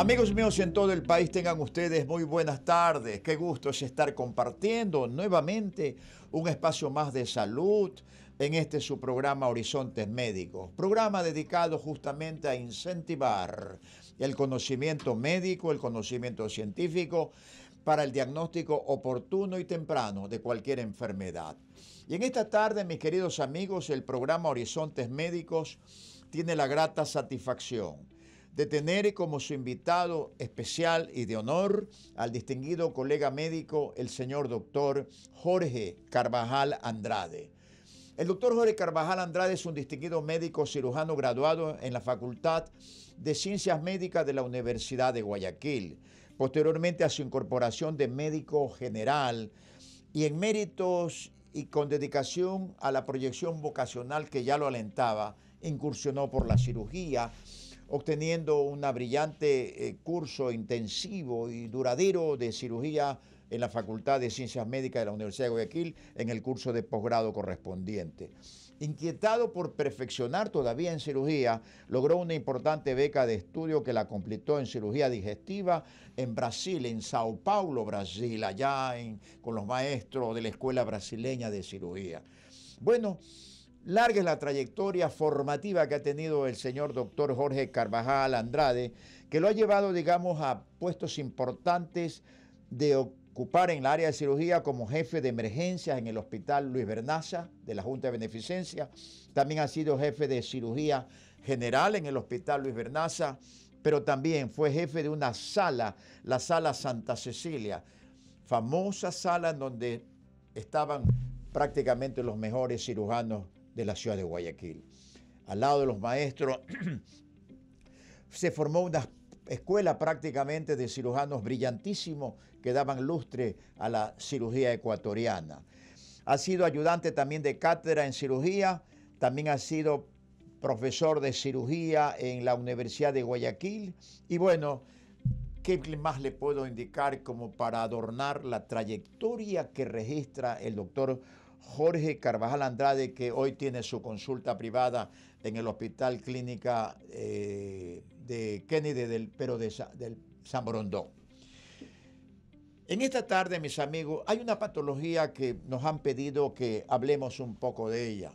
Amigos míos en todo el país, tengan ustedes muy buenas tardes. Qué gusto es estar compartiendo nuevamente un espacio más de salud en este su programa Horizontes Médicos, programa dedicado justamente a incentivar el conocimiento médico, el conocimiento científico para el diagnóstico oportuno y temprano de cualquier enfermedad. Y en esta tarde, mis queridos amigos, el programa Horizontes Médicos tiene la grata satisfacción de tener como su invitado especial y de honor al distinguido colega médico, el señor doctor Jorge Carvajal Andrade. El doctor Jorge Carvajal Andrade es un distinguido médico cirujano graduado en la Facultad de Ciencias Médicas de la Universidad de Guayaquil, posteriormente a su incorporación de médico general y en méritos y con dedicación a la proyección vocacional que ya lo alentaba, incursionó por la cirugía obteniendo un brillante eh, curso intensivo y duradero de cirugía en la Facultad de Ciencias Médicas de la Universidad de Guayaquil en el curso de posgrado correspondiente. Inquietado por perfeccionar todavía en cirugía, logró una importante beca de estudio que la completó en cirugía digestiva en Brasil, en Sao Paulo, Brasil, allá con los maestros de la Escuela Brasileña de Cirugía. Bueno, larga es la trayectoria formativa que ha tenido el señor doctor Jorge Carvajal Andrade, que lo ha llevado, digamos, a puestos importantes de ocupar en el área de cirugía como jefe de emergencias en el Hospital Luis Bernaza de la Junta de Beneficencia. También ha sido jefe de cirugía general en el Hospital Luis Bernaza, pero también fue jefe de una sala, la Sala Santa Cecilia, famosa sala en donde estaban prácticamente los mejores cirujanos de la ciudad de Guayaquil. Al lado de los maestros se formó una escuela prácticamente de cirujanos brillantísimos que daban lustre a la cirugía ecuatoriana. Ha sido ayudante también de cátedra en cirugía, también ha sido profesor de cirugía en la Universidad de Guayaquil y bueno, ¿qué más le puedo indicar como para adornar la trayectoria que registra el doctor Jorge Carvajal Andrade, que hoy tiene su consulta privada en el Hospital Clínica eh, de Kennedy, del, pero del San Borondón. En esta tarde, mis amigos, hay una patología que nos han pedido que hablemos un poco de ella.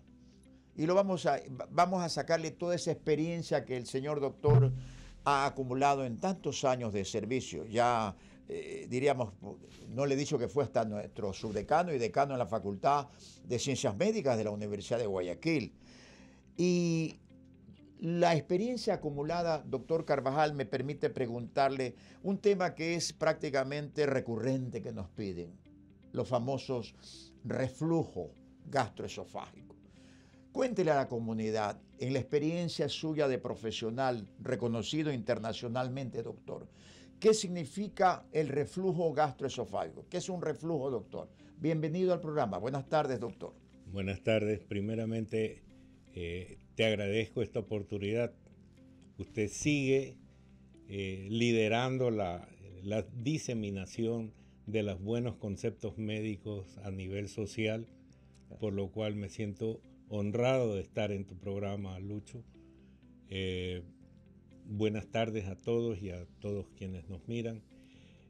Y lo vamos a, vamos a sacarle toda esa experiencia que el señor doctor ha acumulado en tantos años de servicio. Ya eh, diríamos, no le he dicho que fue hasta nuestro subdecano y decano en la Facultad de Ciencias Médicas de la Universidad de Guayaquil. Y la experiencia acumulada, doctor Carvajal, me permite preguntarle un tema que es prácticamente recurrente que nos piden, los famosos reflujos gastroesofágicos. Cuéntele a la comunidad, en la experiencia suya de profesional reconocido internacionalmente, doctor, ¿Qué significa el reflujo gastroesofágico? ¿Qué es un reflujo, doctor? Bienvenido al programa. Buenas tardes, doctor. Buenas tardes. Primeramente, eh, te agradezco esta oportunidad. Usted sigue eh, liderando la, diseminación de los buenos conceptos médicos a nivel social, por lo cual me siento honrado de estar en tu programa, Lucho. Eh, buenas tardes a todos y a todos quienes nos miran.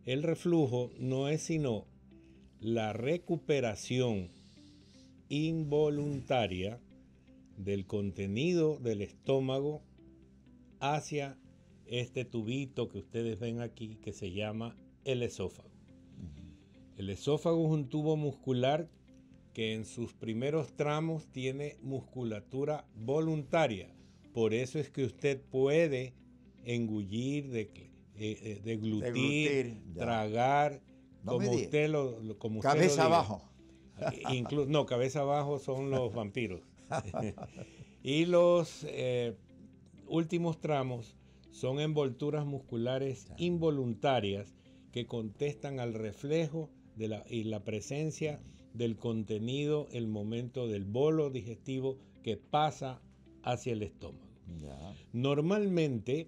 El reflujo no es sino la recuperación involuntaria del contenido del estómago hacia este tubito que ustedes ven aquí que se llama el esófago. El esófago es un tubo muscular que en sus primeros tramos tiene musculatura voluntaria. Por eso es que usted puede engullir, de, eh, eh, deglutir, tragar, como usted lo, como Cabeza abajo. Eh, no, cabeza abajo son los vampiros. y los últimos tramos son envolturas musculares involuntarias que contestan al reflejo de la, y la presencia del contenido, el momento del bolo digestivo que pasa hacia el estómago. Normalmente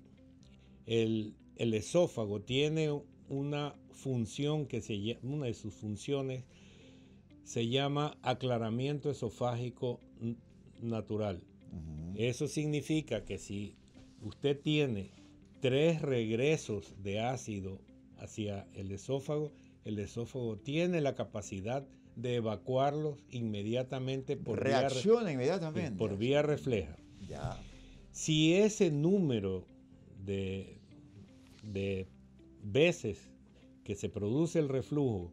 el, esófago tiene una función que se una de sus funciones se llama aclaramiento esofágico natural. Eso significa que si usted tiene tres regresos de ácido hacia el esófago, el esófago tiene la capacidad de evacuarlos inmediatamente por Reacciona inmediatamente. por vía refleja. Si ese número de, veces que se produce el reflujo,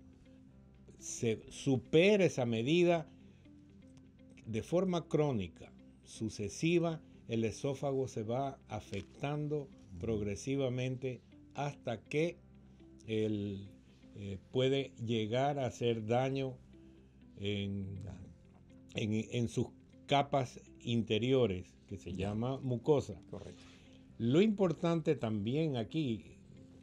se supera esa medida de forma crónica, sucesiva, el esófago se va afectando progresivamente hasta que el, eh, puede llegar a hacer daño en, en sus capas interiores, que se llama mucosa. Correcto. Lo importante también aquí,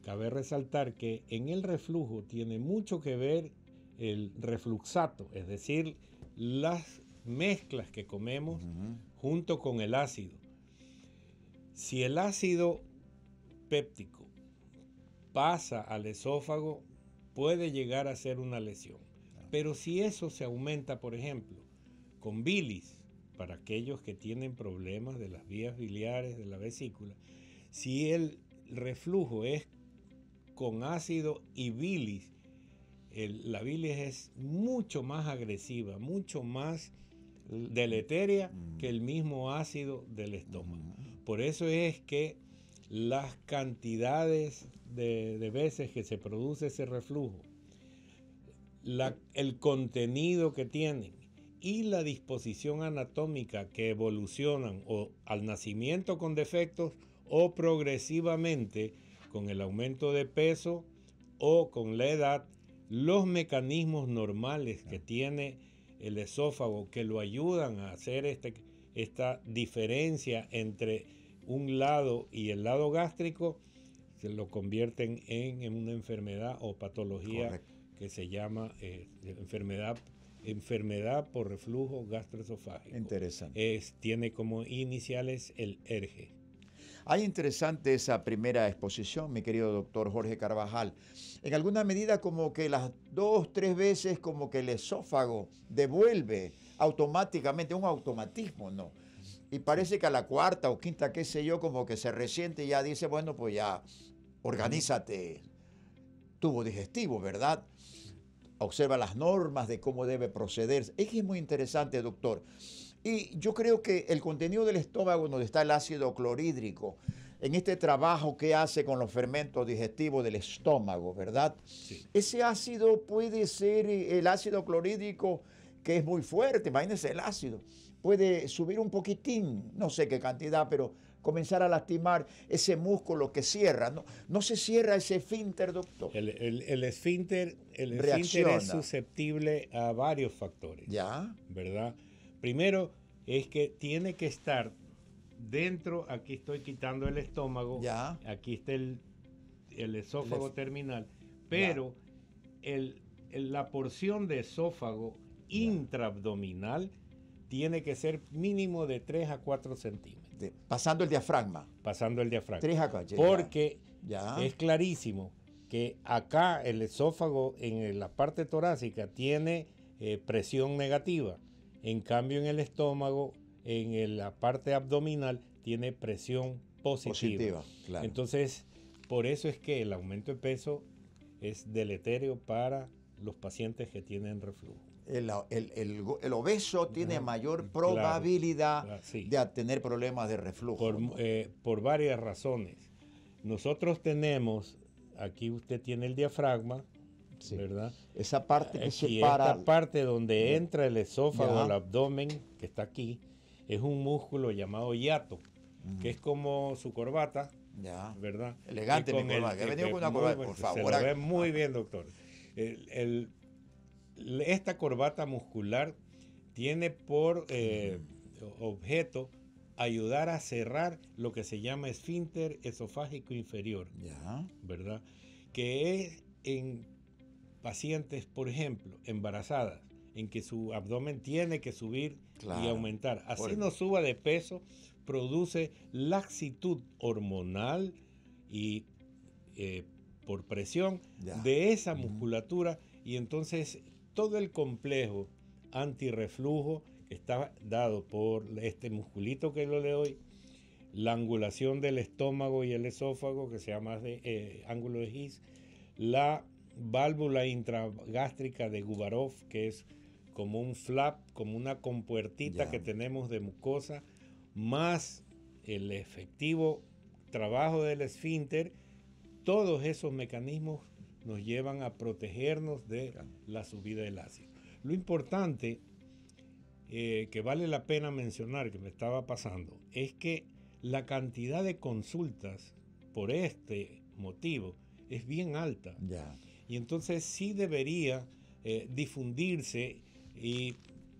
cabe resaltar que en el reflujo tiene mucho que ver el refluxato, es decir, las mezclas que comemos junto con el ácido. Si el ácido péptico pasa al esófago, puede llegar a ser una lesión. Ah. Pero si eso se aumenta, por ejemplo, con bilis, para aquellos que tienen problemas de las vías biliares, de la vesícula, si el reflujo es con ácido y bilis, la bilis es mucho más agresiva, mucho más deleteria mm. que el mismo ácido del estómago. Mm. Por eso es que las cantidades de, veces que se produce ese reflujo, el contenido que tienen, y la disposición anatómica que evolucionan o al nacimiento con defectos o progresivamente con el aumento de peso o con la edad, los mecanismos normales que tiene el esófago que lo ayudan a hacer este, esta diferencia entre un lado y el lado gástrico, se lo convierten en, una enfermedad o patología que se llama eh, enfermedad enfermedad por reflujo gastroesofágico. Interesante. Es, tiene como iniciales el ERGE. Hay interesante esa primera exposición, mi querido doctor Jorge Carvajal. En alguna medida como que las dos, tres veces como que el esófago devuelve automáticamente, un automatismo, ¿no? Y parece que a la cuarta o quinta, qué sé yo, como que se resiente y ya dice, bueno, pues ya, organízate, tubo digestivo, ¿verdad? observa las normas de cómo debe proceder. Es que es muy interesante, doctor. Y yo creo que el contenido del estómago, donde está el ácido clorhídrico, en este trabajo que hace con los fermentos digestivos del estómago, ¿verdad? Ese ácido puede ser eh, el ácido clorhídrico, que es muy fuerte, imagínense el ácido, puede subir un poquitín, no sé qué cantidad, pero comenzar a lastimar ese músculo que cierra. No, no se cierra ese esfínter, doctor. El, esfínter, el esfínter es susceptible a varios factores. Ya. ¿Verdad? Primero es que tiene que estar dentro, aquí estoy quitando el estómago, ya. aquí está el, esófago terminal, pero el, la porción de esófago intraabdominal tiene que ser mínimo de 3 a 4 centímetros pasando el diafragma. Pasando el diafragma. Porque es clarísimo que acá el esófago en la parte torácica tiene eh, presión negativa. En cambio en el estómago, en la parte abdominal, tiene presión positiva. Entonces, por eso es que el aumento de peso es deleterio para los pacientes que tienen reflujo el, obeso tiene mayor probabilidad de tener problemas de reflujo. Eh, por, varias razones. Nosotros tenemos, aquí usted tiene el diafragma, ¿verdad? Esa parte que separa. Esta parte donde entra el esófago, el abdomen, que está aquí, es un músculo llamado hiato, que mm. es como su corbata, ¿verdad? Elegante, mi corbata. He con una corbata, por favor. lo ve muy bien, doctor. el, esta corbata muscular tiene por eh, objeto ayudar a cerrar lo que se llama esfínter esofágico inferior, ya. ¿verdad? Que es en pacientes, por ejemplo, embarazadas, en que su abdomen tiene que subir y aumentar. Así no suba de peso, produce laxitud hormonal y eh, por presión de esa musculatura y entonces todo el complejo antirreflujo está dado por este musculito que lo le hoy la angulación del estómago y el esófago, que se llama de, eh, ángulo de His, la válvula intragástrica de Gubarov, que es como un flap, como una compuertita que tenemos de mucosa, más el efectivo trabajo del esfínter, todos esos mecanismos nos llevan a protegernos de la subida del ácido. Lo importante eh, que vale la pena mencionar que me estaba pasando es que la cantidad de consultas por este motivo es bien alta. Ya. Y entonces sí debería eh, difundirse y...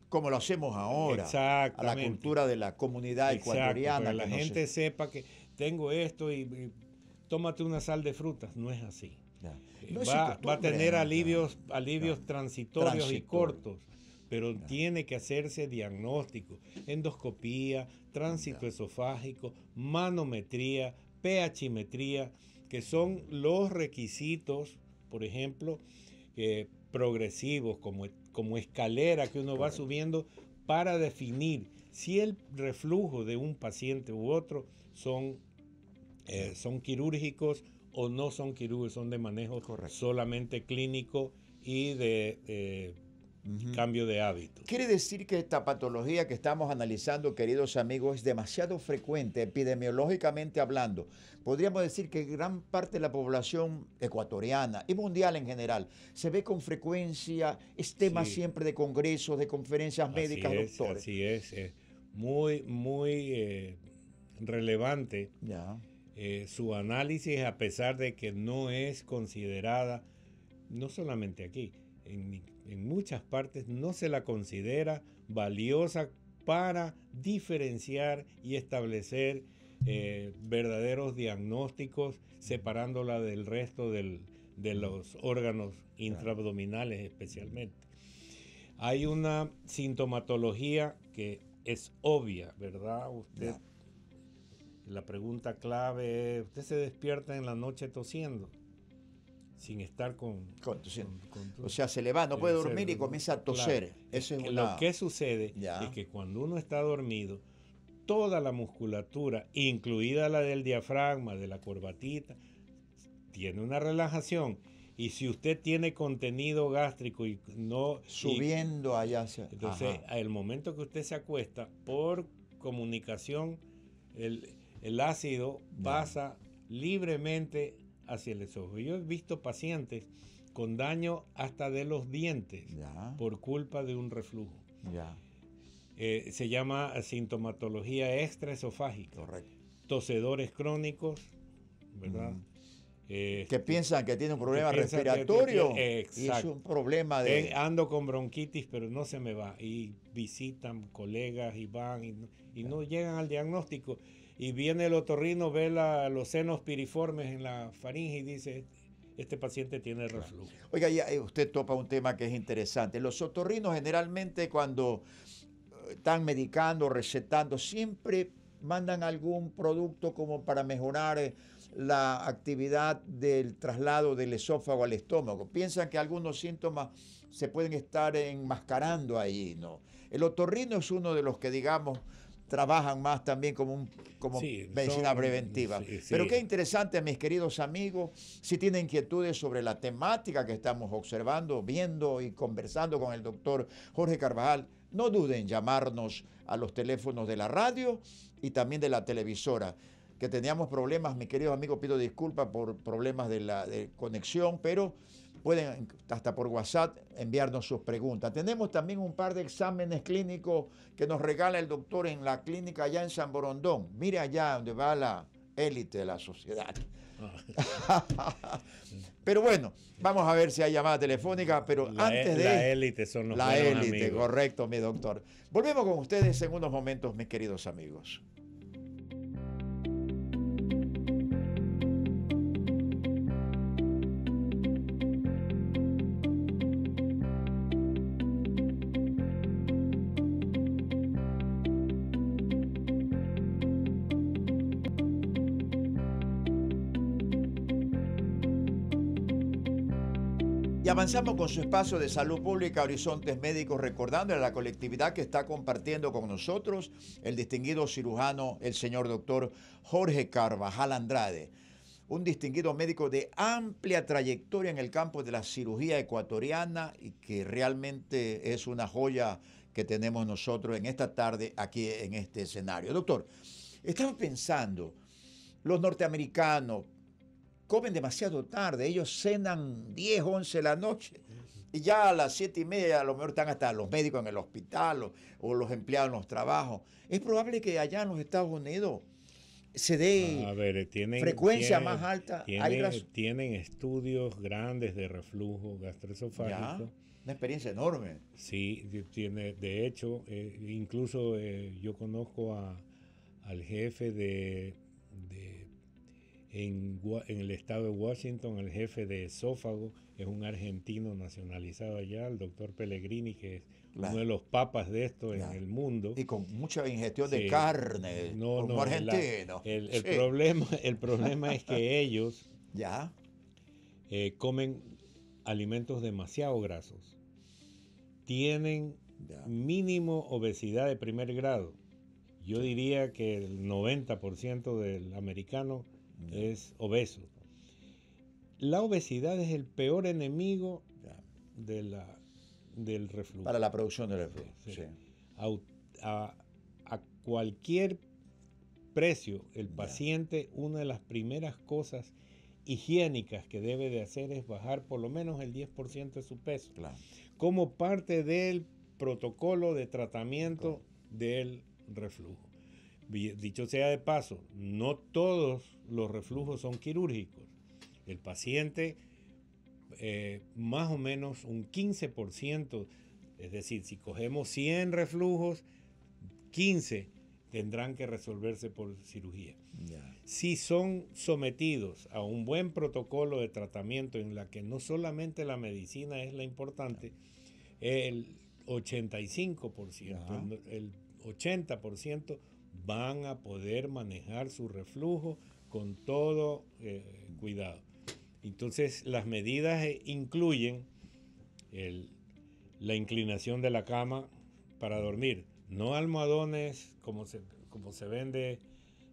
Como lo hacemos ahora, a la cultura de la comunidad ecuatoriana. que la gente sepa que tengo esto y tómate una sal de frutas. No es así. Eh, va, a tener alivios, alivios transitorios, y cortos, pero tiene que hacerse diagnóstico, endoscopía, tránsito esofágico, manometría, pHimetría, que son los requisitos, por ejemplo, progresivos, como, como escalera que uno va subiendo para definir si el reflujo de un paciente u otro son, eh, son quirúrgicos o no son quirúrgicos, son de manejo Correcto. solamente clínico y de eh, cambio de hábito. Quiere decir que esta patología que estamos analizando, queridos amigos, es demasiado frecuente epidemiológicamente hablando. Podríamos decir que gran parte de la población ecuatoriana y mundial en general se ve con frecuencia, es tema siempre de congresos, de conferencias médicas, doctores. Así es, es muy, muy eh, relevante. Ya eh, su análisis a pesar de que no es considerada, no solamente aquí, en, muchas partes no se la considera valiosa para diferenciar y establecer eh, verdaderos diagnósticos, separándola del resto de los órganos intraabdominales especialmente. Hay una sintomatología que es obvia, ¿verdad? Usted la pregunta clave es, ¿usted se despierta en la noche tosiendo? Sin estar con... con, o sea, se le va, no puede dormir y comienza a toser. Eso es Lo que sucede es que cuando uno está dormido, toda la musculatura, incluida la del diafragma, de la corbatita, tiene una relajación. Y si usted tiene contenido gástrico y no... Subiendo allá hacia... Entonces, al momento que usted se acuesta, por comunicación, el ácido pasa libremente hacia el esófago. Yo he visto pacientes con daño hasta de los dientes por culpa de un reflujo. Eh, se llama sintomatología extraesofágica. Correcto. Tosedores crónicos, ¿verdad? Eh, que piensan que tienen un problema respiratorio exacto. y es un problema de... Eh, ando con bronquitis pero no se me va y visitan colegas y van y, y no llegan al diagnóstico y viene el otorrino, ve los senos piriformes en la faringe y dice, este paciente tiene reflujo. Oiga, eh, usted topa un tema que es interesante. Los otorrinos generalmente cuando eh, están medicando, recetando, siempre mandan algún producto como para mejorar eh, la actividad del traslado del esófago al estómago. Piensan que algunos síntomas se pueden estar enmascarando ahí, ¿no? El otorrino es uno de los que, digamos, trabajan más también como, un, como medicina preventiva. Pero qué interesante, mis queridos amigos, si tienen inquietudes sobre la temática que estamos observando, viendo y conversando con el doctor Jorge Carvajal, no duden en llamarnos a los teléfonos de la radio y también de la televisora que teníamos problemas, mis queridos amigos, pido disculpas por problemas de la de conexión, pero Pueden hasta por WhatsApp enviarnos sus preguntas. Tenemos también un par de exámenes clínicos que nos regala el doctor en la clínica allá en San Borondón. Mire allá donde va la élite de la sociedad. pero bueno, vamos a ver si hay llamada telefónica, pero e- antes de... La élite son los La élite, correcto, mi doctor. Volvemos con ustedes en unos momentos, mis queridos amigos. Avanzamos con su espacio de salud pública Horizontes Médicos, recordando a la colectividad que está compartiendo con nosotros el distinguido cirujano, el señor doctor Jorge Carvajal Andrade, un distinguido médico de amplia trayectoria en el campo de la cirugía ecuatoriana y que realmente es una joya que tenemos nosotros en esta tarde aquí en este escenario. Doctor, estamos pensando, los norteamericanos, comen demasiado tarde, ellos cenan 10, 11 de la noche. Y ya a las 7 y media a lo mejor están hasta los médicos en el hospital o, los empleados en los trabajos. Es probable que allá en los Estados Unidos se dé eh, frecuencia más alta. Tienen, estudios grandes de reflujo gastroesofágico. una experiencia enorme. Sí, tiene, de hecho, eh, incluso eh, yo conozco al jefe de en, en, el estado de Washington, el jefe de esófago es un argentino nacionalizado allá, el doctor Pellegrini, que es uno de los papas de esto en el mundo. Y con mucha ingestión de carne, no, como argentino. el, problema, el problema es que ellos ¿Ya? Eh, comen alimentos demasiado grasos. Tienen mínimo obesidad de primer grado. Yo diría que el 90% del americano es obeso. La obesidad es el peor enemigo del reflujo. Para la producción del reflujo, sí. A, cualquier precio, el paciente, una de las primeras cosas higiénicas que debe de hacer es bajar por lo menos el 10% de su peso, como parte del protocolo de tratamiento del reflujo. Dicho sea de paso, no todos los reflujos son quirúrgicos. El paciente, eh, más o menos un 15%, es decir, si cogemos 100 reflujos, 15 tendrán que resolverse por cirugía. Si son sometidos a un buen protocolo de tratamiento en la que no solamente la medicina es la importante, el 85%, el 80% van a poder manejar su reflujo con todo eh, cuidado. Entonces las medidas eh, incluyen la inclinación de la cama para dormir, no almohadones como se, como se vende.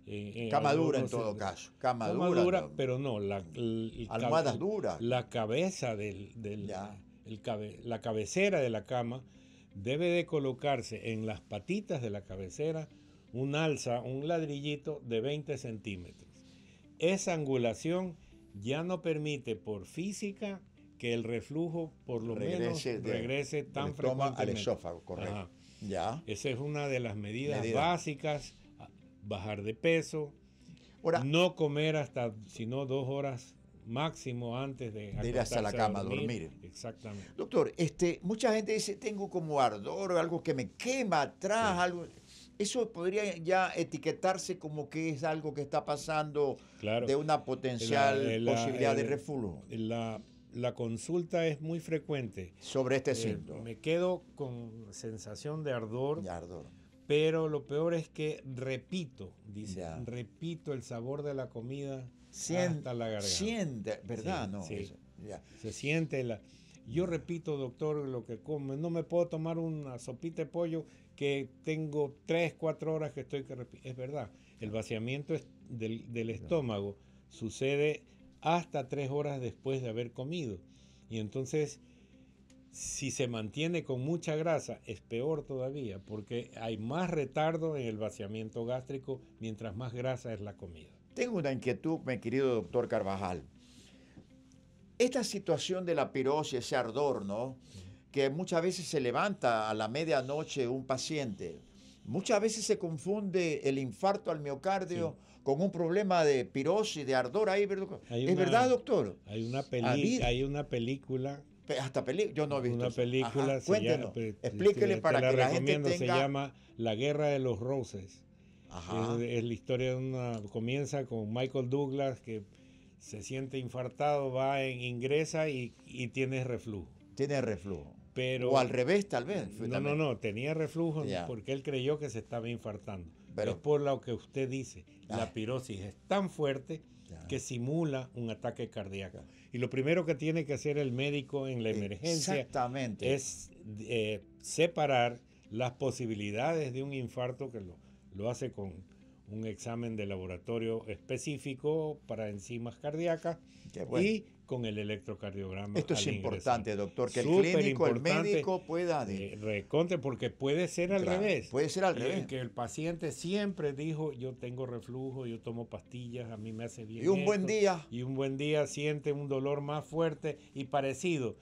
Eh, eh cama dura en todo caso. Cama, dura, pero no. La, Almohadas duras. La cabeza del, la cabecera de la cama debe de colocarse en las patitas de la cabecera un alza, un ladrillito de 20 centímetros. Esa angulación ya no permite por física que el reflujo por lo menos regrese tan frecuentemente. al esófago, correcto. Ya. Esa es una de las medidas básicas, bajar de peso, no comer hasta sino dos horas máximo antes de, ir hasta la cama a dormir. Exactamente. Doctor, este, mucha gente dice, tengo como ardor, algo que me quema atrás, algo eso podría ya etiquetarse como que es algo que está pasando de una potencial eh, posibilidad de eh, refugio. La, consulta es muy frecuente. Sobre este eh, síntoma. Me quedo con sensación de ardor. ardor. Pero lo peor es que repito, dice, repito el sabor de la comida siente, la garganta. Siente, ¿verdad? no. Se siente la... Yo repito, doctor, lo que como. No me puedo tomar una sopita de pollo que tengo tres, cuatro horas que estoy que Es verdad, el vaciamiento del, estómago sucede hasta tres horas después de haber comido. Y entonces, si se mantiene con mucha grasa, es peor todavía, porque hay más retardo en el vaciamiento gástrico mientras más grasa es la comida. Tengo una inquietud, mi querido doctor Carvajal. Esta situación de la pirosis, ese ardor, ¿no? que muchas veces se levanta a la medianoche un paciente. Muchas veces se confunde el infarto al miocardio con un problema de pirosis, de ardor ahí, ¿Es verdad, doctor? Hay una, ah, peli hay una película hasta película, yo no he visto. Una película, Ajá, este, explíquele para que la gente tenga... Se llama La Guerra de los Roses. Es, la historia de una... Comienza con Michael Douglas que se siente infartado, va en, ingresa y tiene reflujo. Tiene reflujo o al revés, tal vez. No, no, no, tenía reflujo porque él creyó que se estaba infartando. Pero, es por lo que usted dice, la ah. pirosis es tan fuerte que simula un ataque cardíaco. Y lo primero que tiene que hacer el médico en la emergencia es eh, separar las posibilidades de un infarto que lo, hace con un examen de laboratorio específico para enzimas cardíacas bueno con el electrocardiograma. Esto es importante, doctor, que el clínico, el médico pueda... Eh, reconte, porque puede ser al revés. Puede ser al revés. Que el paciente siempre dijo, yo tengo reflujo, yo tomo pastillas, a mí me hace bien. Y un buen día. Y un buen día siente un dolor más fuerte y parecido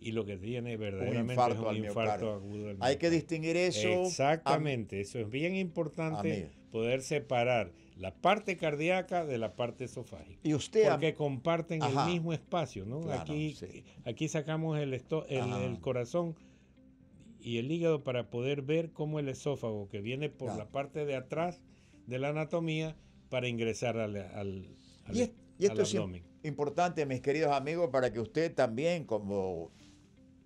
y lo que tiene verdaderamente un infarto es un infarto agudo. Hay que distinguir eso. Exactamente, eso es bien importante poder separar la parte cardíaca de la parte esofágica. porque comparten el mismo espacio, ¿no? aquí, aquí sacamos el, corazón y el hígado para poder ver cómo el esófago que viene por la parte de atrás de la anatomía para ingresar al, al, y, abdomen. es importante, mis queridos amigos, para que usted también como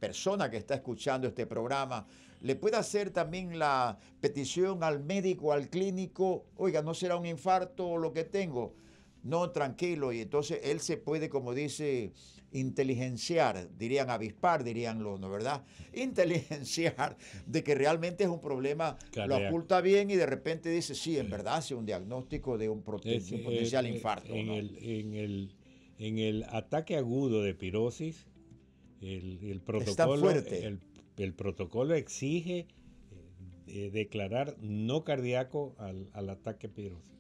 persona que está escuchando este programa le puede hacer también la petición al médico, al clínico, oiga, no será un infarto lo que tengo. No, tranquilo, y entonces él se puede, como dice, inteligenciar, dirían avispar, dirían los, ¿no verdad? Inteligenciar de que realmente es un problema, lo oculta bien y de repente dice, sí, en verdad, hace un diagnóstico de un, potencial infarto. En, el, ataque agudo de pirosis, el, el protocolo, fuerte el protocolo exige eh, eh, declarar no cardíaco al, ataque pirófilo.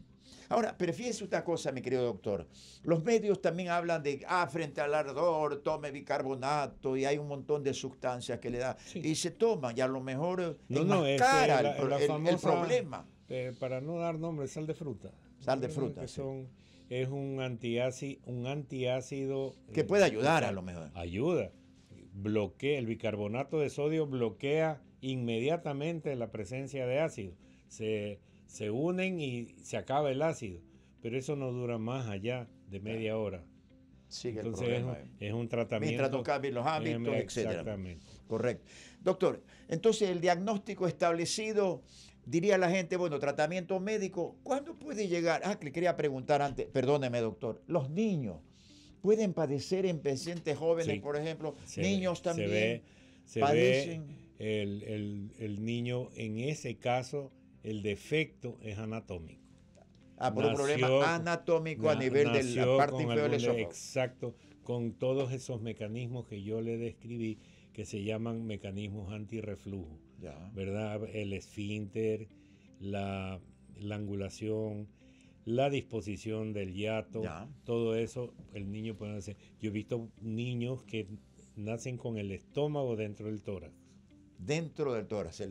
Ahora, pero fíjese una cosa, mi querido doctor. Los medios también hablan de, ah, frente al ardor, tome bicarbonato y hay un montón de sustancias que le da. Y se toma, y a lo mejor no, el, problema. para no dar nombre, sal de fruta. Sal de fruta. son, es un antiácido. Un que puede eh, ayudar a lo mejor. Ayuda bloquea, el bicarbonato de sodio bloquea inmediatamente la presencia de ácido. Se, se unen y se acaba el ácido, pero eso no dura más allá de media hora. Entonces es, un, tratamiento. Mientras no cambien los hábitos, etc. Exactamente. Correcto. Doctor, entonces el diagnóstico establecido, diría la gente, bueno, tratamiento médico, ¿cuándo puede llegar? Ah, le quería preguntar antes, perdóneme, doctor, los niños pueden padecer en pacientes jóvenes, por ejemplo, niños también. Se ve, el, el, el, niño, en ese caso, el defecto es anatómico. Ah, por un problema anatómico a nivel de la parte inferior del esófago. Exacto, con todos esos mecanismos que yo le describí, que se llaman mecanismos antirreflujo, ¿verdad? El esfínter, la, la angulación, la disposición del hiato, todo eso, el niño puede hacer. Yo he visto niños que nacen con el estómago dentro del tórax. Dentro del tórax, se,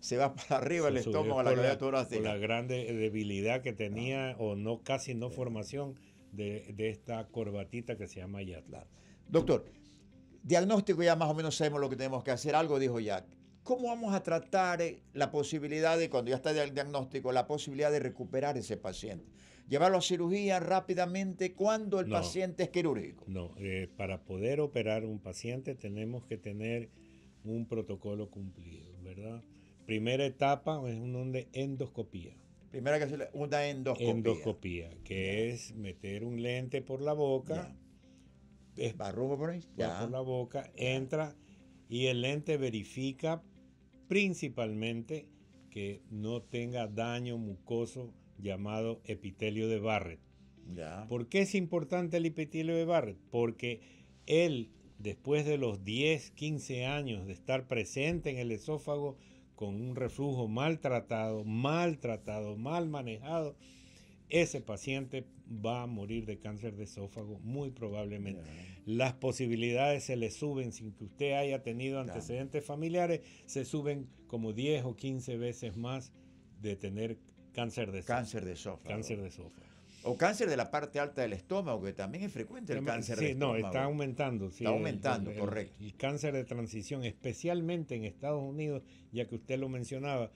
se va para arriba el estómago a la cavidad La gran debilidad que tenía ah. o no casi no formación de, esta corbatita que se llama hiato. Doctor, diagnóstico ya más o menos sabemos lo que tenemos que hacer. Algo dijo Jack. ¿Cómo vamos a tratar eh, la posibilidad de, cuando ya está el diagnóstico, la posibilidad de recuperar ese paciente? ¿Llevarlo a cirugía rápidamente cuando el paciente es quirúrgico? No, eh, para poder operar un paciente tenemos que tener un protocolo cumplido, ¿verdad? Primera etapa es una endoscopía. Primera que hacer una endoscopía. Endoscopía, que es meter un lente por la boca. ¿Es Es, por ahí. por la boca, entra y el lente verifica principalmente que no tenga daño mucoso llamado epitelio de Barrett. Ya. ¿Por qué es importante el epitelio de Barrett? Porque él, después de los 10, 15 años de estar presente en el esófago con un reflujo maltratado, maltratado, mal manejado, ese paciente va a morir de cáncer de esófago, muy probablemente. Las posibilidades se le suben sin que usted haya tenido antecedentes familiares, se suben como 10 o 15 veces más de tener cáncer de esófago. Cáncer de esófago. Cáncer de O cáncer de la parte alta del estómago, que también es frecuente el cáncer de estómago. No, está aumentando. está aumentando, correcto. Y cáncer de transición, especialmente en Estados Unidos, ya que usted lo mencionaba,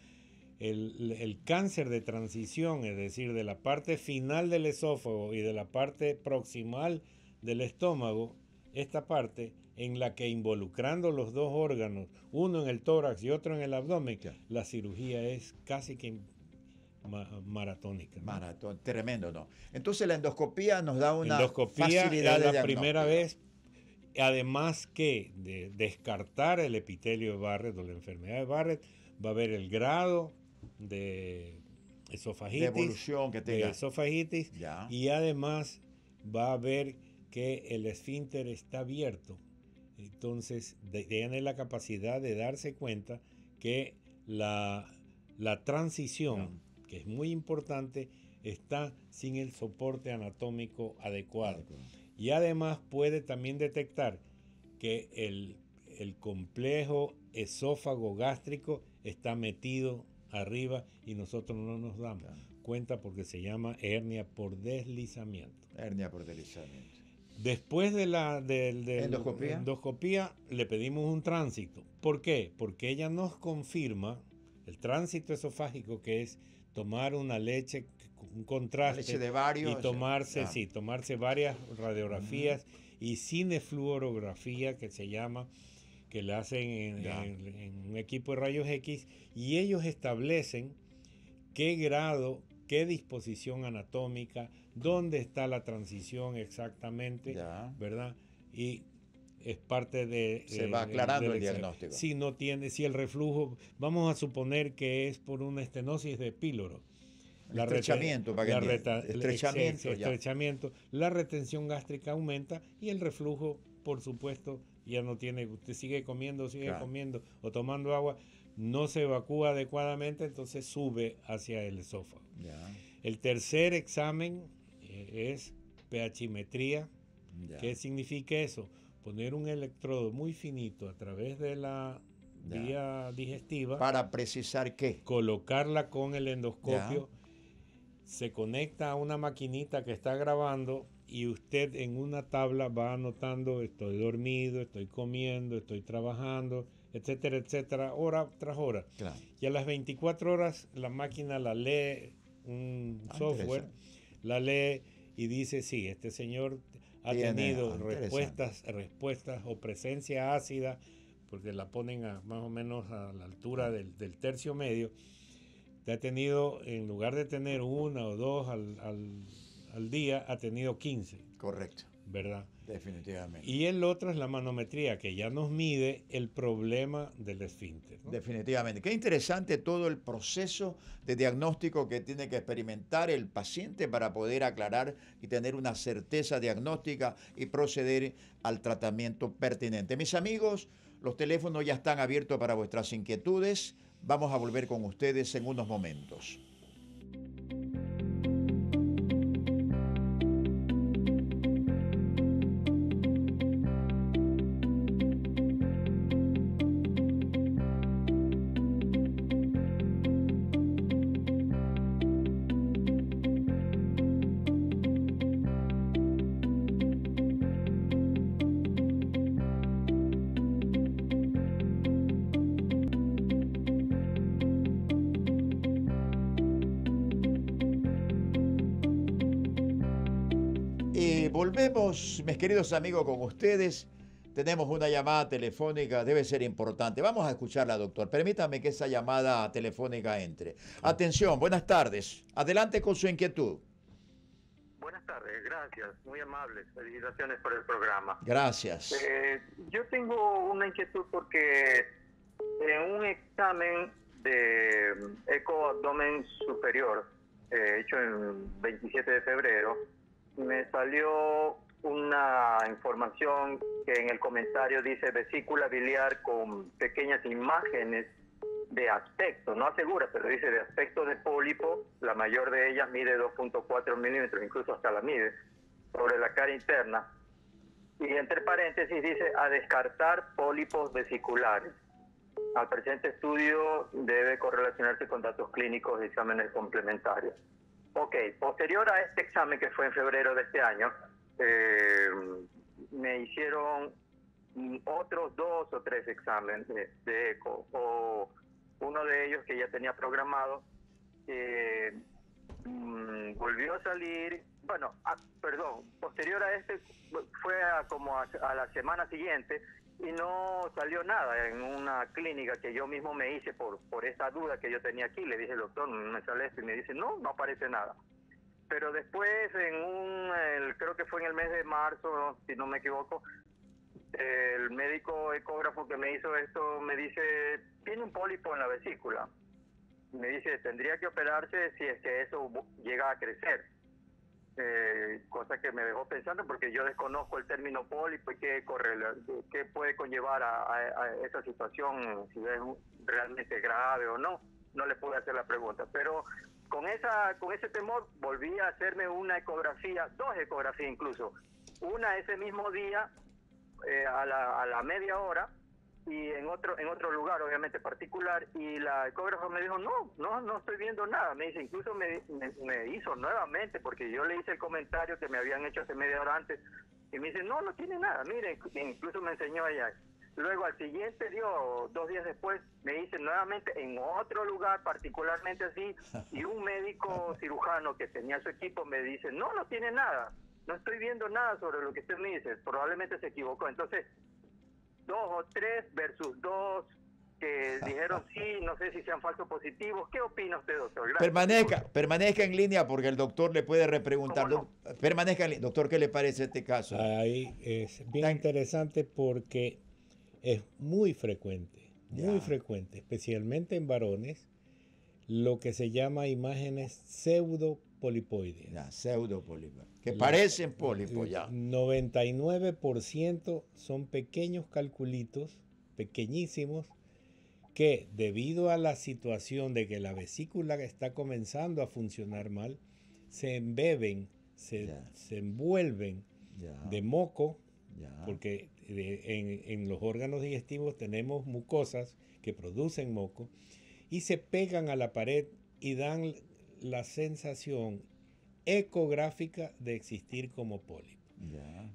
el, cáncer de transición, es decir, de la parte final del esófago y de la parte proximal del estómago, esta parte en la que involucrando los dos órganos, uno en el tórax y otro en el abdomen, la cirugía es casi que maratónica. Maratón, tremendo, ¿no? Entonces la endoscopía nos da una endoscopía facilidad de la primera vez además que de descartar el epitelio de Barrett o la enfermedad de Barrett, va a ver el grado, de esofagitis. De que tenga. esofagitis. Y además va a ver que el esfínter está abierto. Entonces, tiene la capacidad de darse cuenta que la, transición, que es muy importante, está sin el soporte anatómico adecuado. Y además puede también detectar que el, el complejo esófago gástrico está metido arriba y nosotros no nos damos cuenta porque se llama hernia por deslizamiento. Hernia por deslizamiento. Después de la de, ¿Endoscopía? le pedimos un tránsito. ¿Por qué? Porque ella nos confirma el tránsito esofágico que es tomar una leche, un contraste leche de varios, y tomarse, sí, tomarse varias radiografías y cinefluorografía que se llama que le hacen en, un equipo de rayos X y ellos establecen qué grado, qué disposición anatómica, dónde está la transición exactamente, ¿verdad? Y es parte de... Se eh, va aclarando el diagnóstico. Si no tiene, si el reflujo, vamos a suponer que es por una estenosis de píloro. El estrechamiento, para que estrechamiento, estrechamiento. La retención gástrica aumenta y el reflujo, por supuesto, ya no tiene, usted sigue comiendo, sigue comiendo o tomando agua, no se evacúa adecuadamente, entonces sube hacia el esófago. El tercer examen eh, es pHimetría. ¿Qué significa eso? Poner un electrodo muy finito a través de la vía digestiva. ¿Para precisar qué? Colocarla con el endoscopio. Se conecta a una maquinita que está grabando y usted en una tabla va anotando estoy dormido, estoy comiendo, estoy trabajando, etcétera, etcétera, hora tras hora. Y a las 24 horas la máquina la lee un ah, software, la lee y dice, sí, este señor ha tenido respuestas, respuestas o presencia ácida, porque la ponen a, más o menos a la altura del, tercio medio, te ha tenido, en lugar de tener una o dos al al día ha tenido 15. Correcto. ¿Verdad? Definitivamente. Y el otro es la manometría, que ya nos mide el problema del esfínter. Definitivamente. Qué interesante todo el proceso de diagnóstico que tiene que experimentar el paciente para poder aclarar y tener una certeza diagnóstica y proceder al tratamiento pertinente. Mis amigos, los teléfonos ya están abiertos para vuestras inquietudes. Vamos a volver con ustedes en unos momentos. mis queridos amigos, con ustedes tenemos una llamada telefónica, debe ser importante. Vamos a escucharla, doctor. Permítame que esa llamada telefónica entre. Atención, buenas tardes. Adelante con su inquietud. Buenas tardes, gracias, muy amables, felicitaciones por el programa. Gracias. Eh, yo tengo una inquietud porque en un examen de ecoabdomen superior eh, hecho el 27 de febrero, me salió una información que en el comentario dice vesícula biliar con pequeñas imágenes de aspecto, no asegura, pero dice de aspecto de pólipo, la mayor de ellas mide 2.4 milímetros, incluso hasta la mide, sobre la cara interna. Y entre paréntesis dice a descartar pólipos vesiculares. Al presente estudio debe correlacionarse con datos clínicos de exámenes complementarios. Ok, posterior a este examen que fue en febrero de este año, eh, me hicieron otros dos o tres exámenes de, eco, o uno de ellos que ya tenía programado, mm, volvió a salir, bueno, ah, perdón, posterior a este fue como a, la semana siguiente y no salió nada en una clínica que yo mismo me hice por, por esa duda que yo tenía aquí, le dije, al doctor, me sale esto y me dice, no, no aparece nada pero después en un, creo que fue en el mes de marzo, si no me equivoco, el médico ecógrafo que me hizo esto me dice, tiene un pólipo en la vesícula. Me dice, tendría que operarse si es que eso llega a crecer. Eh, cosa que me dejó pensando porque yo desconozco el término pólipo y qué, corre, qué puede conllevar a, a, esa situación, si es realmente grave o no. No le pude hacer la pregunta, pero con, esa, con ese temor volví a hacerme una ecografía, dos ecografías incluso, una ese mismo día eh, a, la, a la media hora y en otro en otro lugar obviamente particular y la ecógrafa me dijo no no no estoy viendo nada me dice incluso me, hizo nuevamente porque yo le hice el comentario que me habían hecho hace media hora antes y me dice no no tiene nada mire incluso me enseñó allá Luego al siguiente día dos días después me dicen nuevamente en otro lugar, particularmente así, y un médico cirujano que tenía su equipo me dice, no, no tiene nada, no estoy viendo nada sobre lo que usted me dice, probablemente se equivocó. Entonces, dos o tres versus dos que dijeron sí, no sé si sean falsos positivos. ¿Qué opina usted, doctor? Permanezca, permanezca en línea porque el doctor le puede repreguntar. Permanezca en línea. Doctor, ¿qué le parece este caso? Ahí es bien interesante porque es muy frecuente, muy frecuente, especialmente en varones, lo que se llama imágenes pseudo polipoides. Que parecen pólipos ya. 99% son pequeños calculitos, pequeñísimos, que debido a la situación de que la vesícula está comenzando a funcionar mal, se embeben, se, envuelven de moco, porque en, los órganos digestivos tenemos mucosas que producen moco y se pegan a la pared y dan la sensación ecográfica de existir como pólipo.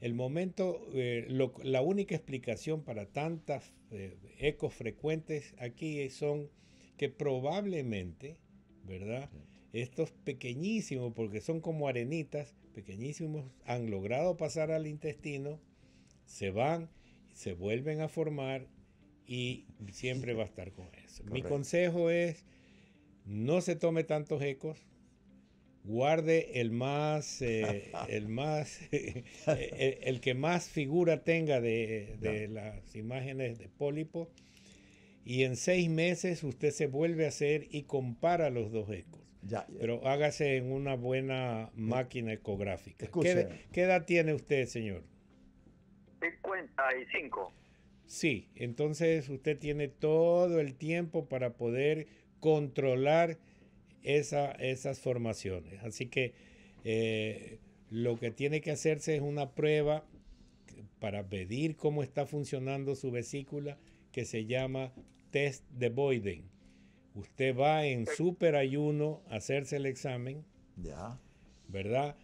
El momento, eh, la única explicación para tantas eh, ecos frecuentes aquí son que probablemente, ¿verdad? Estos pequeñísimos, porque son como arenitas, pequeñísimos, han logrado pasar al intestino se van, se vuelven a formar y siempre va a estar con eso. Mi consejo es, no se tome tantos ecos, guarde el más, eh, el más, el, que más figura tenga de, las imágenes de pólipo y en seis meses usted se vuelve a hacer y compara los dos ecos. Pero hágase en una buena máquina ecográfica. ¿Qué, ¿Qué edad tiene usted, señor? 55. Sí, entonces usted tiene todo el tiempo para poder controlar esas formaciones. Así que eh, lo que tiene que hacerse es una prueba para pedir cómo está funcionando su vesícula que se llama test de Boyden. Usted va en super ayuno a hacerse el examen, ya. ¿verdad?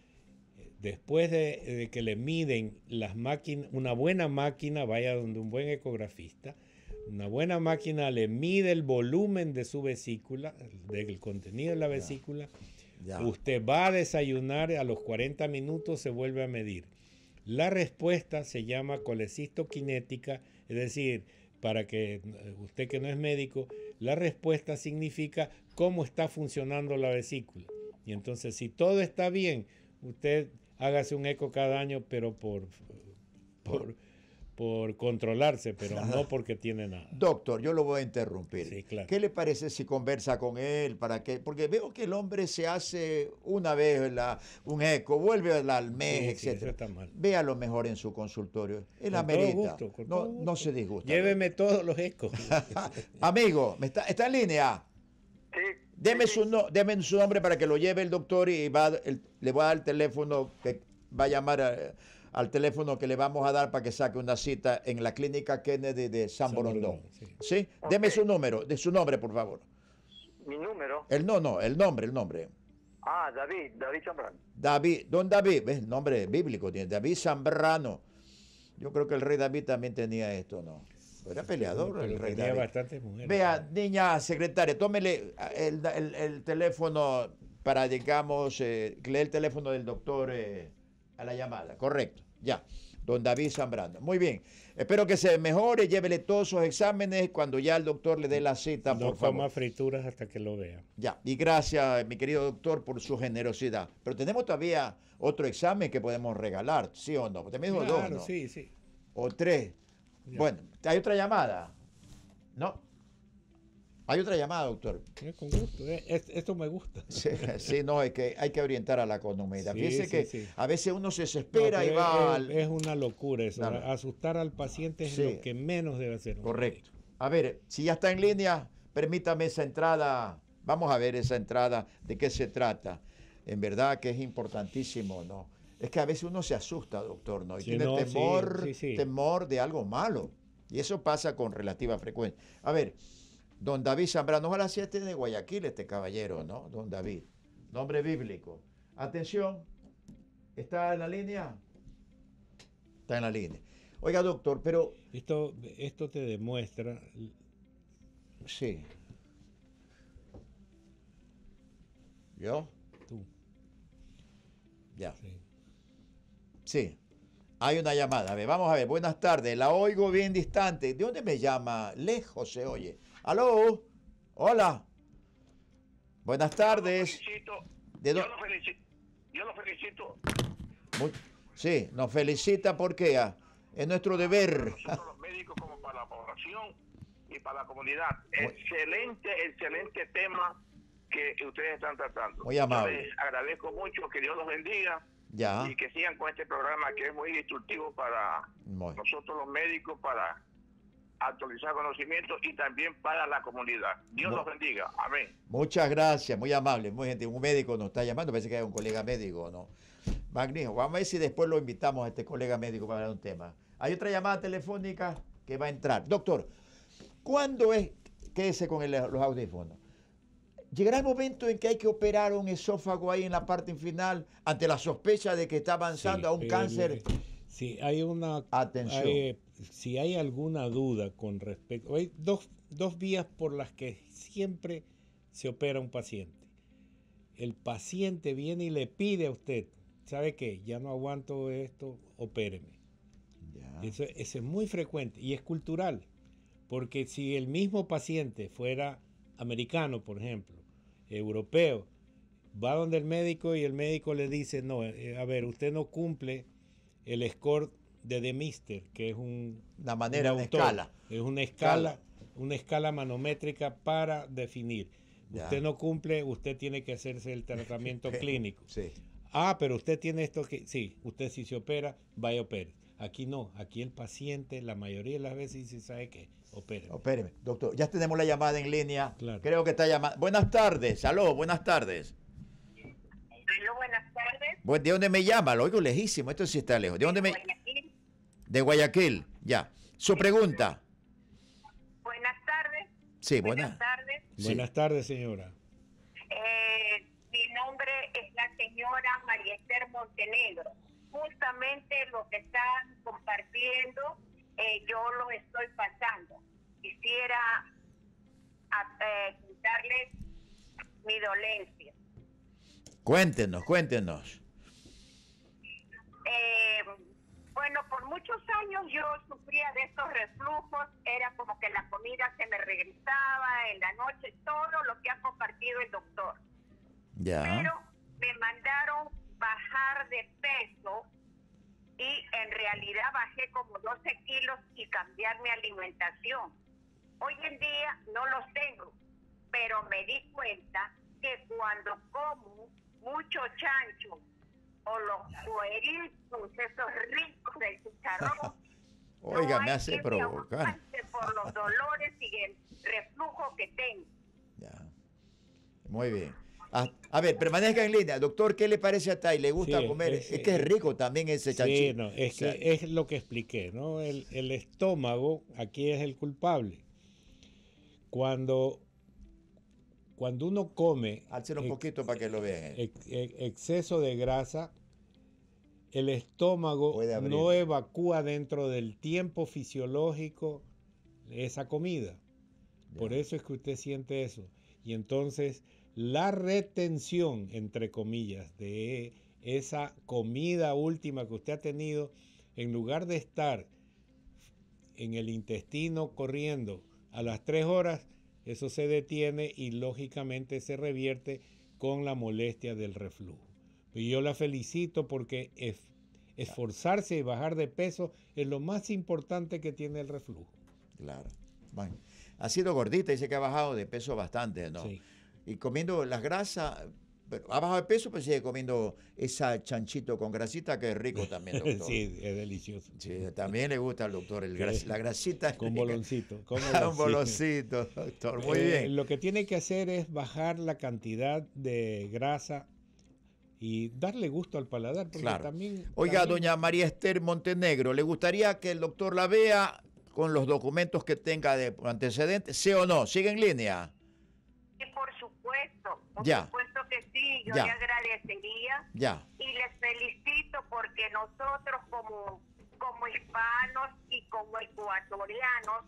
después de, que le miden las máquinas, una buena máquina, vaya donde un buen ecografista, una buena máquina le mide el volumen de su vesícula, del contenido de la vesícula. Usted va a desayunar, a los 40 minutos se vuelve a medir. La respuesta se llama colecistoquinética, es decir, para que eh, usted que no es médico, la respuesta significa cómo está funcionando la vesícula. Y entonces, si todo está bien, usted hágase un eco cada año, pero por, por, controlarse, pero no porque tiene nada. Doctor, yo lo voy a interrumpir. ¿Qué le parece si conversa con él? para que Porque veo que el hombre se hace una vez la, un eco, vuelve al mes, sí, etc. Vea lo mejor en su consultorio. Él con amerita. no, se disgusta. Lléveme todos los ecos. Amigo, ¿me está, ¿está en línea? Sí, Deme su, su nombre para que lo lleve el doctor y va, le voy a dar el teléfono que va a llamar al teléfono que le vamos a dar para que saque una cita en la clínica Kennedy de San, Borondón. Sí. Deme su número, de su nombre, por favor. ¿Mi número? El no, no, el nombre, el nombre. Ah, David, David Zambrano. David, don David, el nombre bíblico tiene, David Zambrano. Yo creo que el rey David también tenía esto, ¿no? Pues era peleador el bastantes mujeres. Vea, niña secretaria, tómele ah, el, teléfono para, digamos, eh, leer el teléfono del doctor eh, a la llamada. Correcto, ya. Don David Zambrano. Muy bien. Espero que se mejore, llévele todos sus exámenes cuando ya el doctor le dé la cita, no por favor. frituras hasta que lo vea. Ya. Y gracias, mi querido doctor, por su generosidad. Pero tenemos todavía otro examen que podemos regalar, ¿sí o no? Tenemos dos, sí, sí. O tres. Bueno, hay otra llamada. ¿No? Hay otra llamada, doctor. Eh, con gusto. Eh. esto me gusta. Sí, no, que hay que orientar a la economía. Fíjese que a veces uno se desespera y va es, es, una locura eso. Asustar al paciente es lo que menos debe hacer. Correcto. A ver, si ya está en línea, permítame esa entrada. Vamos a ver esa entrada, de qué se trata. En verdad que es importantísimo, ¿no? Es que a veces uno se asusta, doctor, ¿no? Y tiene temor, de algo malo. Y eso pasa con relativa frecuencia. A ver, don David Zambrano, ojalá sea este de Guayaquil, este caballero, ¿no? Don David. Nombre bíblico. Atención, ¿está en la línea? Está en la línea. Oiga, doctor, pero... Esto, esto te demuestra... Sí. ¿Yo? Tú. Ya. Sí. Sí. Hay una llamada. vamos a ver. Buenas tardes. La oigo bien distante. ¿De dónde me llama? Lejos se oye. ¿Aló? Hola. Buenas tardes. Yo lo felicito. Yo lo felicito. sí, nos felicita porque ah, es nuestro deber. los médicos como para la población y para la comunidad. excelente, excelente tema que ustedes están tratando. Muy amable. agradezco mucho, que Dios los bendiga y que sigan con este programa que es muy instructivo para nosotros los médicos, para actualizar conocimientos y también para la comunidad. Dios los bendiga. Amén. Muchas gracias, muy amable, muy gente. Un médico nos está llamando, parece que hay un colega médico, ¿no? Magnífico. Vamos a ver si después lo invitamos a este colega médico para hablar un tema. Hay otra llamada telefónica que va a entrar. Doctor, ¿cuándo es? Quédese con los audífonos llegará el momento en que hay que operar un esófago ahí en la parte final ante la sospecha de que está avanzando a un cáncer. Eh, si hay una atención, si hay alguna duda con respecto, hay dos, vías por las que siempre se opera un paciente. El paciente viene y le pide a usted, ¿sabe qué? Ya no aguanto esto, opéreme. eso es muy frecuente y es cultural, porque si el mismo paciente fuera americano, por ejemplo, europeo. Va donde el médico y el médico le dice, no, eh, eh, a ver, usted no cumple el score de Demister, que es una manera, escala. Es una escala, una escala manométrica para definir. Usted no cumple, usted tiene que hacerse el tratamiento clínico. Ah, pero usted tiene esto que, sí, usted si se opera, vaya a operar. Aquí no, aquí el paciente la mayoría de las veces dice, ¿sabe que opere. Opéreme. Doctor, ya tenemos la llamada en línea. Creo que está llamada. Buenas tardes, aló, buenas tardes. buenas tardes. ¿De dónde me llama? Lo oigo lejísimo, esto sí está lejos. ¿De dónde me...? Guayaquil. De Guayaquil, ya. Su pregunta. Buenas tardes. Sí, buenas, buenas tardes. Buenas tardes, señora. Eh, mi nombre es la señora María Esther Montenegro justamente lo que están compartiendo, eh, yo lo estoy pasando. Quisiera eh, mi dolencia. Cuéntenos, cuéntenos. Eh, bueno, por muchos años yo sufría de estos reflujos, era como que la comida se me regresaba en la noche, todo lo que ha compartido el doctor. Ya. Pero me mandaron bajar de peso y en realidad bajé como 12 kilos y cambiar mi alimentación. Hoy en día no los tengo, pero me di cuenta que cuando como mucho chancho o los cueritos, esos ricos del chicharrón, Oiga, me hace provocar. Por los dolores y el reflujo que tengo. Ya. Muy bien. A, ver, permanezca en línea. Doctor, ¿qué le parece a Tai? ¿Le gusta comer? Es, que es rico también ese chanchito. Sí, no, es, lo que expliqué, ¿no? El, estómago aquí es el culpable. Cuando, cuando uno come... Alcelo un poquito para que lo vean. exceso de grasa, el estómago no evacúa dentro del tiempo fisiológico esa comida. Por eso es que usted siente eso. Y entonces la retención, entre comillas, de esa comida última que usted ha tenido, en lugar de estar en el intestino corriendo a las tres horas, eso se detiene y lógicamente se revierte con la molestia del reflujo. Y yo la felicito porque esforzarse y bajar de peso es lo más importante que tiene el reflujo. Claro. Bueno, ha sido gordita, dice que ha bajado de peso bastante, ¿no? Sí y comiendo las grasas, pero ha de peso, pero pues sigue comiendo esa chanchito con grasita que es rico también, doctor. sí, es delicioso. Sí, también le gusta al doctor el la grasita. Con boloncito. Con boloncito, doctor. Muy eh, bien. Lo que tiene que hacer es bajar la cantidad de grasa y darle gusto al paladar. claro. Oiga, doña María Esther Montenegro, ¿le gustaría que el doctor la vea con los documentos que tenga de antecedentes? ¿Sí o no? ¿Sigue en línea? Por ya. supuesto que sí, yo le agradecería. Y les felicito porque nosotros como, como hispanos y como ecuatorianos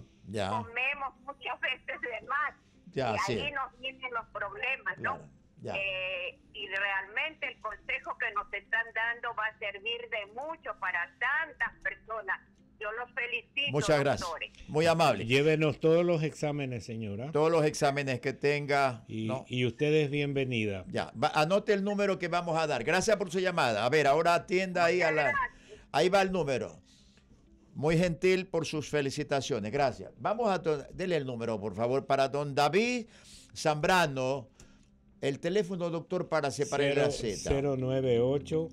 comemos muchas veces de más. y ahí nos vienen los problemas, ¿no? Eh, y realmente el consejo que nos están dando va a servir de mucho para tantas personas los felicito. Muchas gracias. Muy amable. Llévenos todos los exámenes, señora. Todos los exámenes que tenga. Y, no. y usted es bienvenida. Ya, anote el número que vamos a dar. Gracias por su llamada. A ver, ahora atienda ahí a la... Ahí va el número. Muy gentil por sus felicitaciones. Gracias. Vamos a... Dele el número, por favor, para don David Zambrano. El teléfono, doctor, para separar la Z. 098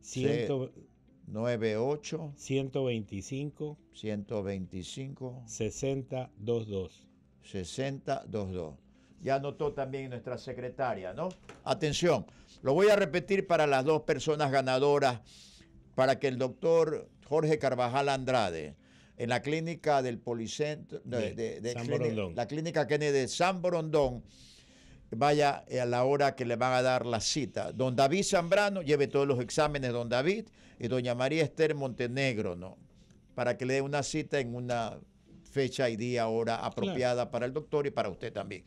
100... 98 125 125 6022 6022. Ya anotó también nuestra secretaria, ¿no? Atención, lo voy a repetir para las dos personas ganadoras para que el doctor Jorge Carvajal Andrade en la clínica del Policentro de, de, la clínica Kennedy de San Borondón vaya eh, a la hora que le van a dar la cita. Don David Zambrano lleve todos los exámenes, don David, y doña María Esther Montenegro, ¿no? Para que le dé una cita en una fecha y día, hora apropiada para el doctor y para usted también.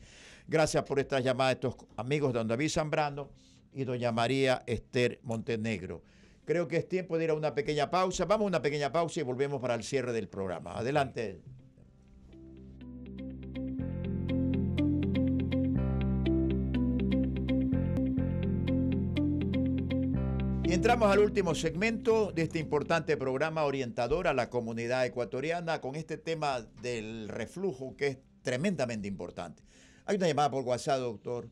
Gracias por estas llamadas, estos amigos, don David Zambrano y doña María Esther Montenegro. Creo que es tiempo de ir a una pequeña pausa. Vamos a una pequeña pausa y volvemos para el cierre del programa. Adelante. Y entramos al último segmento de este importante programa orientador a la comunidad ecuatoriana con este tema del reflujo que es tremendamente importante. Hay una llamada por WhatsApp, doctor.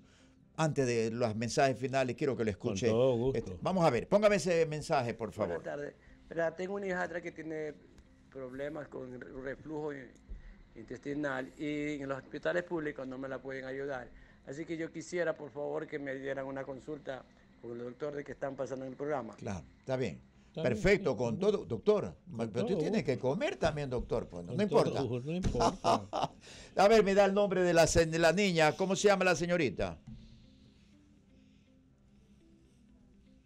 Antes de los mensajes finales, quiero que lo escuche. Este, vamos a ver, póngame ese mensaje, por favor. Buenas tardes. tengo una hija que tiene problemas con reflujo intestinal y en los hospitales públicos no me la pueden ayudar. Así que yo quisiera, por favor, que me dieran una consulta por el doctor de que están pasando en el programa. Claro, está bien. Perfecto, con todo, doctor. pero tú tienes que comer también, doctor. Pues, no, importa. a ver, me da el nombre de la, niña. ¿Cómo se llama la señorita?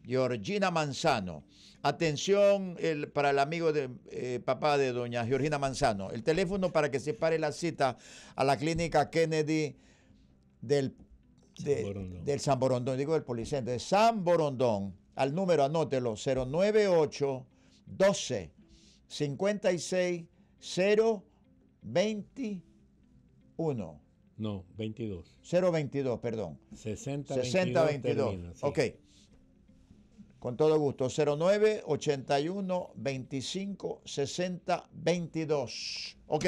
Georgina Manzano. Atención para el amigo de eh, papá de doña Georgina Manzano. El teléfono para que se pare la cita a la clínica Kennedy del del San Borondón, digo del policía, de San Borondón, al número, anótelo, 098 12 56 021. No, 22. 022, perdón. 60 60 22. Ok. Con todo gusto. 09 81 25 60 22. Ok.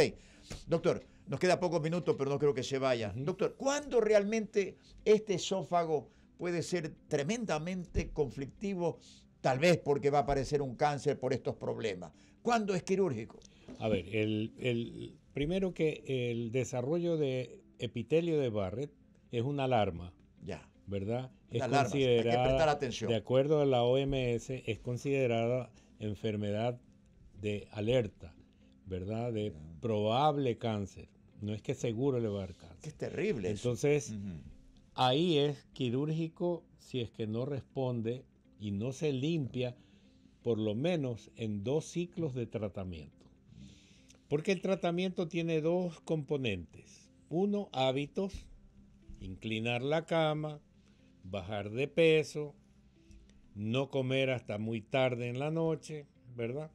Doctor, nos queda pocos minutos, pero no creo que se vaya. Doctor, ¿cuándo realmente este esófago puede ser tremendamente conflictivo? Tal vez porque va a aparecer un cáncer por estos problemas. ¿Cuándo es quirúrgico? A ver, el, primero que el desarrollo de epitelio de Barrett es una alarma. Ya. ¿Verdad? es Considerada, atención. De acuerdo a la OMS, es considerada enfermedad de alerta, ¿verdad? De probable cáncer. No es que seguro le va a dar Es terrible. Entonces, ahí es quirúrgico si es que no responde y no se limpia por lo menos en dos ciclos de tratamiento. Porque el tratamiento tiene dos componentes. Uno, hábitos, inclinar la cama, bajar de peso, no comer hasta muy tarde en la noche, ¿verdad?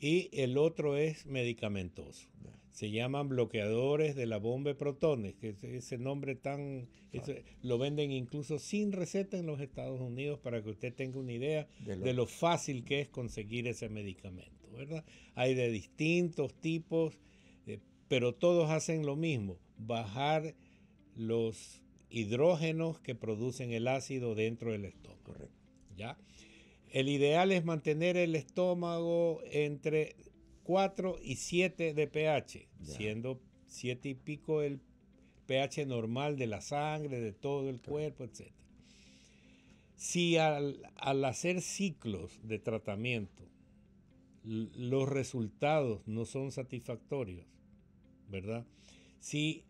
Y el otro es medicamentoso se llaman bloqueadores de la bomba de protones, que ese nombre tan... Ah. lo venden incluso sin receta en los Estados Unidos para que usted tenga una idea de lo, fácil que es conseguir ese medicamento, ¿verdad? Hay de distintos tipos, eh, pero todos hacen lo mismo, bajar los hidrógenos que producen el ácido dentro del estómago. ¿Ya? El ideal es mantener el estómago entre 4 y 7 de pH, siendo 7 y pico el pH normal de la sangre, de todo el cuerpo, etc. Si al, hacer ciclos de tratamiento los resultados no son satisfactorios, ¿verdad? Si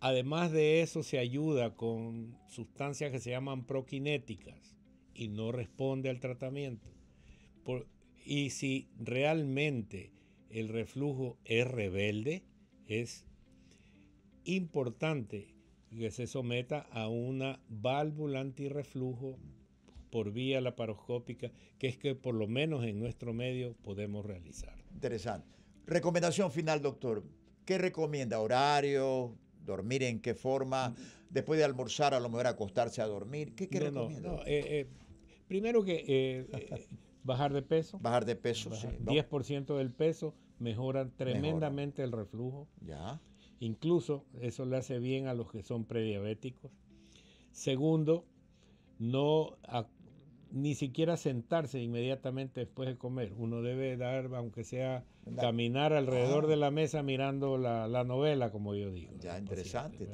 además de eso se ayuda con sustancias que se llaman prokinéticas y no responde al tratamiento, y si realmente el reflujo es rebelde, es importante que se someta a una válvula antirreflujo por vía laparoscópica, que es que por lo menos en nuestro medio podemos realizar. Interesante. Recomendación final, doctor. ¿Qué recomienda? ¿Horario? ¿Dormir en qué forma? Después de almorzar, a lo mejor acostarse a dormir. ¿Qué, recomienda? Eh, eh, primero que eh, Bajar de peso. Bajar de peso, sí. 10% del peso mejora tremendamente el reflujo. Ya. Incluso eso le hace bien a los que son prediabéticos. Segundo, no ni siquiera sentarse inmediatamente después de comer. Uno debe dar, aunque sea caminar alrededor ah. de la mesa mirando la, novela, como yo digo. Ya, interesante.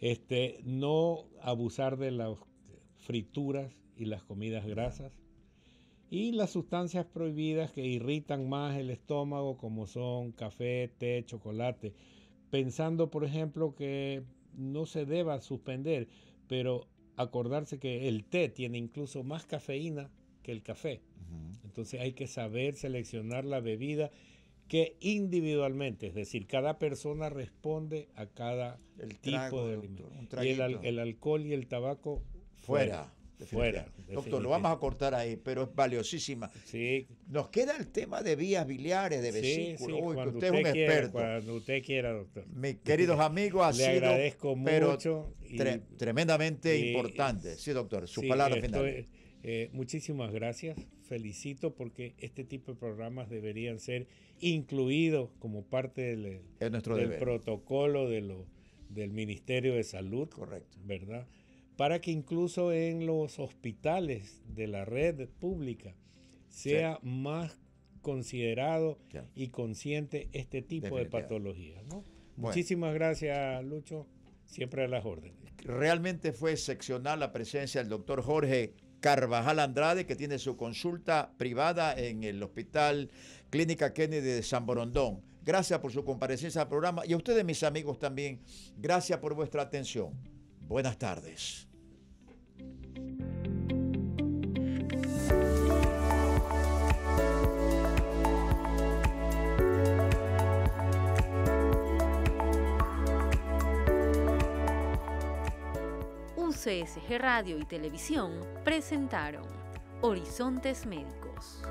Este, no abusar de las frituras y las comidas grasas y las sustancias prohibidas que irritan más el estómago como son café, té, chocolate. Pensando, por ejemplo, que no se deba suspender, pero acordarse que el té tiene incluso más cafeína que el café. Entonces hay que saber seleccionar la bebida que individualmente, es decir, cada persona responde a cada el tipo de alimento. y el, alcohol y el tabaco fuera. Fuera. Doctor, lo vamos a cortar ahí, pero es valiosísima. Sí. Nos queda el tema de vías biliares, de vesícula Uy, usted, es un experto. Cuando usted quiera, doctor. Mis queridos amigos, Le agradezco mucho. tremendamente importante. Sí, doctor, su palabra final. Eh, muchísimas gracias, felicito porque este tipo de programas deberían ser incluidos como parte del, del protocolo de lo, del Ministerio de Salud. Correcto. ¿Verdad? para que incluso en los hospitales de la red pública sea más considerado y consciente este tipo de patologías. Muchísimas gracias, Lucho. Siempre a las órdenes. Realmente fue excepcional la presencia del doctor Jorge Carvajal Andrade, que tiene su consulta privada en el Hospital Clínica Kennedy de San Borondón. Gracias por su comparecencia al programa y a ustedes, mis amigos, también. Gracias por vuestra atención. Buenas tardes. CSG Radio y Televisión presentaron Horizontes Médicos.